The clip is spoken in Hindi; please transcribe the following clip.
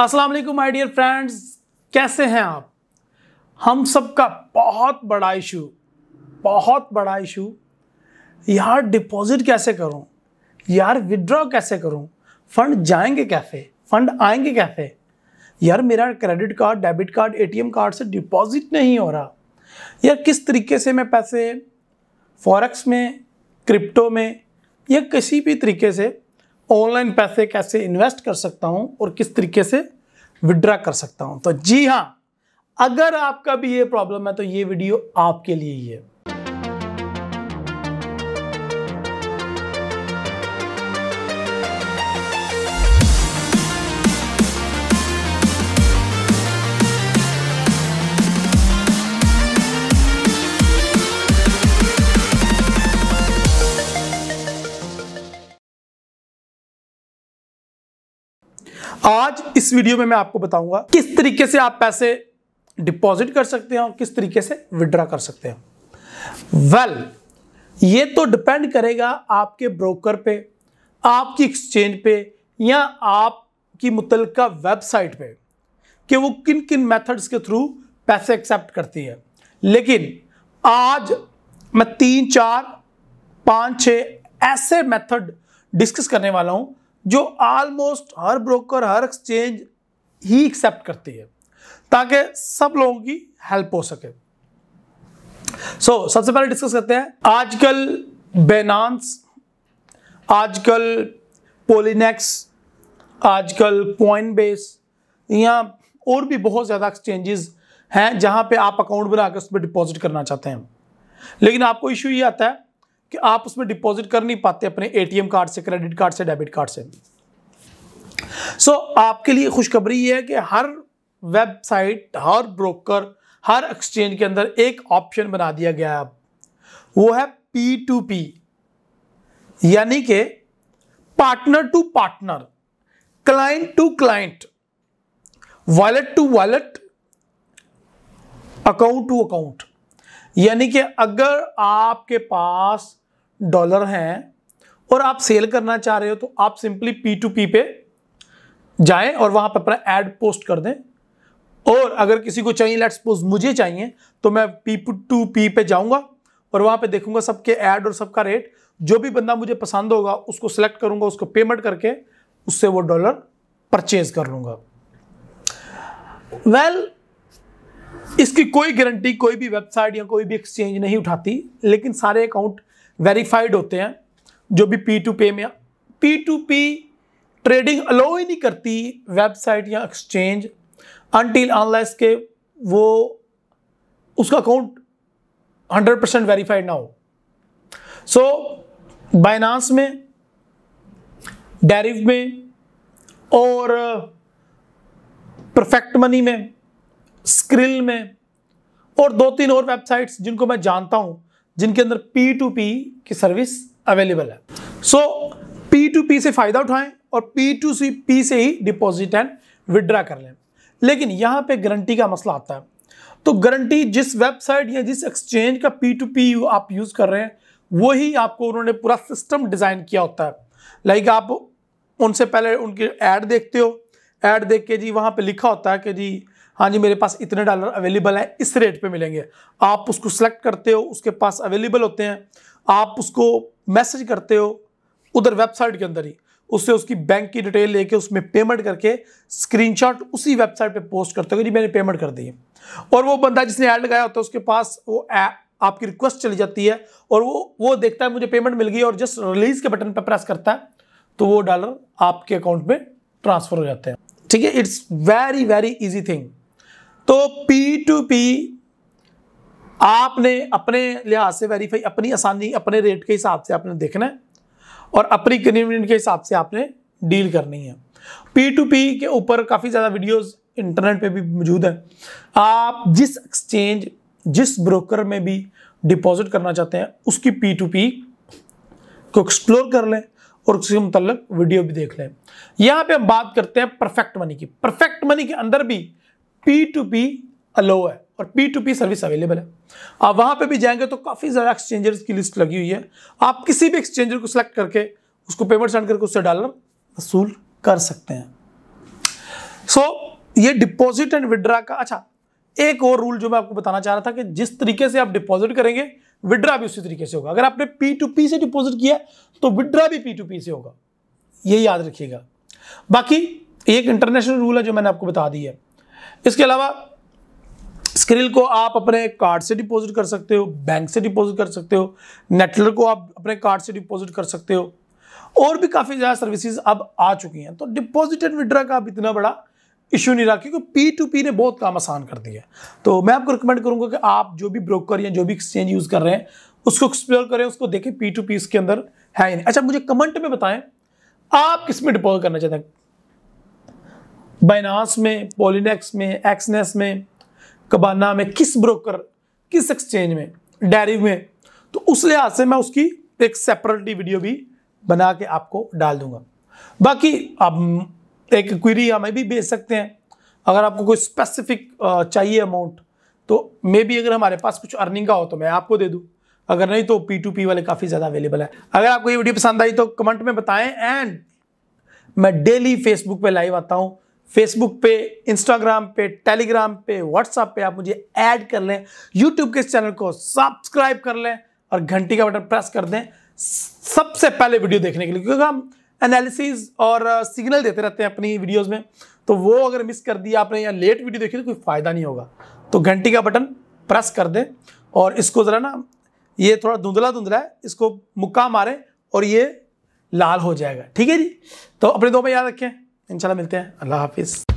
अस्सलाम वालेकुम माय डियर फ्रेंड्स कैसे हैं आप हम सबका बहुत बड़ा इशू बहुत बड़ा इशू यार डिपॉजिट कैसे करूं यार विड्रॉ कैसे करूं फंड जाएंगे कैसे फंड आएंगे कैसे यार मेरा credit card debit card ATM card से डिपॉजिट नहीं हो रहा यार किस तरीके से मैं पैसे फॉरेक्स में क्रिप्टो में या किसी भी तरीके से ऑनलाइन पैसे कैसे इन्वेस्ट कर सकता हूँ और किस तरीके से विड्रा कर सकता हूं तो जी हाँ अगर आपका भी ये प्रॉब्लम है तो ये वीडियो आपके लिए ही है आज इस वीडियो में मैं आपको बताऊंगा किस तरीके से आप पैसे डिपॉजिट कर सकते हैं और किस तरीके से विड्रा कर सकते हैं वेल well, ये तो डिपेंड करेगा आपके ब्रोकर पे आपकी एक्सचेंज पे या आपकी मुतलका वेबसाइट पे कि वो किन किन मेथड्स के थ्रू पैसे एक्सेप्ट करती है लेकिन आज मैं तीन चार पाँच छः ऐसे मेथड डिस्कस करने वाला हूँ जो ऑलमोस्ट हर ब्रोकर हर एक्सचेंज ही एक्सेप्ट करती है ताकि सब लोगों की हेल्प हो सके सो so, सबसे पहले डिस्कस करते हैं आजकल बेनांस आजकल पोलिनेक्स आजकल पॉइंट बेस या और भी बहुत ज़्यादा एक्सचेंजेस हैं जहां पे आप अकाउंट बना के उस पर डिपॉजिट करना चाहते हैं लेकिन आपको इश्यू ये आता है कि आप उसमें डिपॉजिट कर नहीं पाते अपने एटीएम कार्ड से क्रेडिट कार्ड से डेबिट कार्ड से सो so, आपके लिए खुशखबरी ये है कि हर वेबसाइट हर ब्रोकर हर एक्सचेंज के अंदर एक ऑप्शन बना दिया गया है अब वो है पी टू पी यानी कि partner to partner client to client wallet to wallet account to account यानी कि अगर आपके पास डॉलर हैं और आप सेल करना चाह रहे हो तो आप सिंपली पी टू पी पे जाएं और वहां पर अपना एड पोस्ट कर दें और अगर किसी को चाहिए लेट्स सपोज मुझे चाहिए तो मैं पी टू पी पे जाऊंगा और वहां पे देखूंगा सबके एड और सबका रेट जो भी बंदा मुझे पसंद होगा उसको सिलेक्ट करूंगा उसको पेमेंट करके उससे वो डॉलर परचेज कर लूंगा वेल well, इसकी कोई गारंटी कोई भी वेबसाइट या कोई भी एक्सचेंज नहीं उठाती लेकिन सारे अकाउंट वेरीफाइड होते हैं जो भी पी टू पे में P to P trading allow ही नहीं करती वेबसाइट या एक्सचेंज अनटिल ऑनलाइस के वो उसका अकाउंट 100 परसेंट वेरीफाइड ना हो सो so, बाइनास में डेरिव में और परफेक्ट मनी में स्क्रिल में और दो तीन और वेबसाइट्स जिनको मैं जानता हूँ जिनके अंदर पी टू पी की सर्विस अवेलेबल है सो पी टू पी से फ़ायदा उठाएं और पी टू सी पी से ही डिपॉजिट एंड विड्रा कर लें लेकिन यहाँ पे गारंटी का मसला आता है तो गारंटी जिस वेबसाइट या जिस एक्सचेंज का पी टू पी आप यूज़ कर रहे हैं वही आपको उन्होंने पूरा सिस्टम डिज़ाइन किया होता है लाइक आप उनसे पहले उनके ऐड देखते हो ऐड देख के जी वहाँ पे लिखा होता है कि जी हाँ जी मेरे पास इतने डॉलर अवेलेबल हैं इस रेट पे मिलेंगे आप उसको सेलेक्ट करते हो उसके पास अवेलेबल होते हैं आप उसको मैसेज करते हो उधर वेबसाइट के अंदर ही उससे उसकी बैंक की डिटेल लेके उसमें पेमेंट करके स्क्रीनशॉट उसी वेबसाइट पे पोस्ट करते हो जी मैंने पेमेंट कर दी है और वो बंदा जिसने ऐड लगाया होता है उसके पास वो आपकी रिक्वेस्ट चली जाती है और वो वो देखता है मुझे पेमेंट मिल गई और जस्ट रिलीज के बटन पर प्रेस करता है तो वो डॉलर आपके अकाउंट में ट्रांसफर हो जाते हैं ठीक है it's very very easy thing तो पी टू पी आपने अपने लिहाज से वेरीफाई अपनी आसानी अपने रेट के हिसाब से आपने देखना है और अपनी कन्वीनियंट के हिसाब से आपने डील करनी है पी टू पी के ऊपर काफ़ी ज़्यादा वीडियोस इंटरनेट पे भी मौजूद हैं आप जिस एक्सचेंज जिस ब्रोकर में भी डिपॉजिट करना चाहते हैं उसकी पी टू पी को एक्सप्लोर कर लें और उसके मतलब वीडियो भी देख लें यहाँ पे हम बात करते हैं परफेक्ट मनी की परफेक्ट मनी के अंदर भी पी टू पी अलो है और P to P service available है आप वहाँ पे भी जाएंगे तो काफ़ी ज़्यादा एक्सचेंजर्स की लिस्ट लगी हुई है आप किसी भी एक्सचेंजर को सिलेक्ट करके उसको पेमेंट सेंड करके उससे डॉलर वसूल कर सकते हैं सो so, ये डिपॉजिट एंड विड्रा का अच्छा एक और रूल जो मैं आपको बताना चाह रहा था कि जिस तरीके से आप डिपॉजिट करेंगे विड्रा भी उसी तरीके से होगा अगर आपने पी टू पी से डिपॉजिट किया तो विड्रा भी पी टू पी से होगा ये याद रखिएगा बाकी एक इंटरनेशनल रूल है जो मैंने आपको बता दी है इसके अलावा स्क्रिल को आप अपने कार्ड से डिपॉजिट कर सकते हो बैंक से डिपॉजिट कर सकते हो नेटलर को आप अपने कार्ड से डिपॉजिट कर सकते हो और भी काफ़ी ज़्यादा सर्विसेज अब आ चुकी हैं तो डिपॉजिट एंड विड्रा का अब इतना बड़ा इशू नहीं रहा क्योंकि पी टू पी ने बहुत काम आसान कर दिया तो मैं आपको रिकमेंड करूंगा कि आप जो भी ब्रोकर या जो भी एक्सचेंज यूज़ कर रहे हैं उसको एक्सप्लोर करें उसको देखें पी टू पी इसके अंदर है ही नहीं अच्छा मुझे कमेंट में बताएं आप किस में डिपॉजिट करना चाहते हैं बाइनास में पोलिनेक्स में एक्सनेस में कबाना में किस ब्रोकर किस एक्सचेंज में डेरिव में तो उस लिहाज से मैं उसकी एक सेपरेटली वीडियो भी बना के आपको डाल दूंगा बाकी आप एक क्वेरी हमें भी भेज सकते हैं अगर आपको कोई स्पेसिफिक चाहिए अमाउंट तो मे भी अगर हमारे पास कुछ अर्निंग का हो तो मैं आपको दे दूँ अगर नहीं तो पी टू पी वाले काफ़ी ज़्यादा अवेलेबल है अगर आपको ये वीडियो पसंद आई तो कमेंट में बताएं एंड मैं डेली फेसबुक पे लाइव आता हूँ फेसबुक पे इंस्टाग्राम पे टेलीग्राम पे व्हाट्सएप पे आप मुझे ऐड कर लें यूट्यूब के इस चैनल को सब्सक्राइब कर लें और घंटी का बटन प्रेस कर दें सबसे पहले वीडियो देखने के लिए क्योंकि हम एनालिसिस और सिग्नल uh, देते रहते हैं अपनी वीडियोस में तो वो अगर मिस कर दिया आपने या लेट वीडियो देखी तो कोई फ़ायदा नहीं होगा तो घंटी का बटन प्रेस कर दें और इसको ज़रा ना ये थोड़ा धुंधला धुंधला है इसको मुक्का मारें और ये लाल हो जाएगा ठीक है जी तो अपने दो में याद रखें इंशाल्लाह मिलते हैं अल्लाह हाफिज़